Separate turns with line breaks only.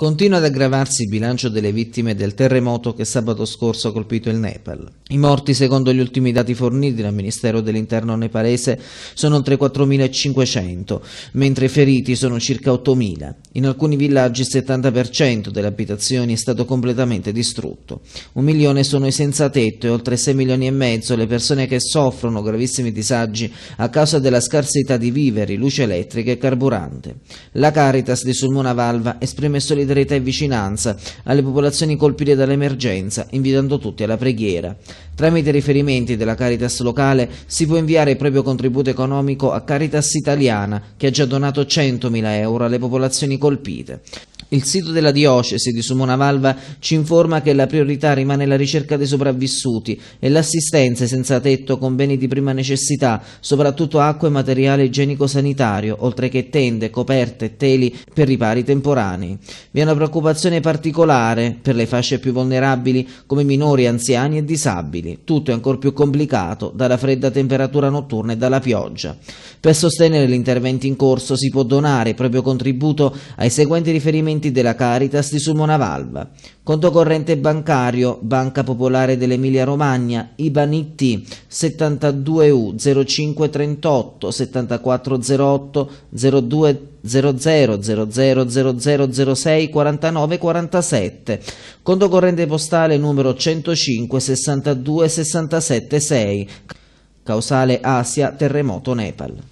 Continua ad aggravarsi il bilancio delle vittime del terremoto che sabato scorso ha colpito il Nepal. I morti, secondo gli ultimi dati forniti dal Ministero dell'Interno nepalese, sono oltre 4.500, mentre i feriti sono circa 8.000. In alcuni villaggi il 70% delle abitazioni è stato completamente distrutto. Un milione sono i senza tetto e oltre 6 milioni e mezzo le persone che soffrono gravissimi disagi a causa della scarsità di viveri, luce elettrica e carburante. La Caritas di Sulmona Valva esprime solidarietà solidarietà e vicinanza alle popolazioni colpite dall'emergenza, invitando tutti alla preghiera. Tramite riferimenti della Caritas locale si può inviare il proprio contributo economico a Caritas Italiana, che ha già donato 100.000 euro alle popolazioni colpite. Il sito della diocesi di Sumona Valva ci informa che la priorità rimane la ricerca dei sopravvissuti e l'assistenza ai senza tetto con beni di prima necessità, soprattutto acqua e materiale igienico-sanitario, oltre che tende, coperte e teli per ripari temporanei. Vi è una preoccupazione particolare per le fasce più vulnerabili come minori, anziani e disabili. Tutto è ancora più complicato dalla fredda temperatura notturna e dalla pioggia. Per sostenere gli interventi in corso si può donare il proprio contributo ai seguenti riferimenti conti della Caritas di Sumona Valva. conto corrente bancario, Banca Popolare dell'Emilia Romagna, IBAN 72U 0538 7408 02 00 0000064947 conto corrente postale numero 105 62 67 6 causale Asia terremoto Nepal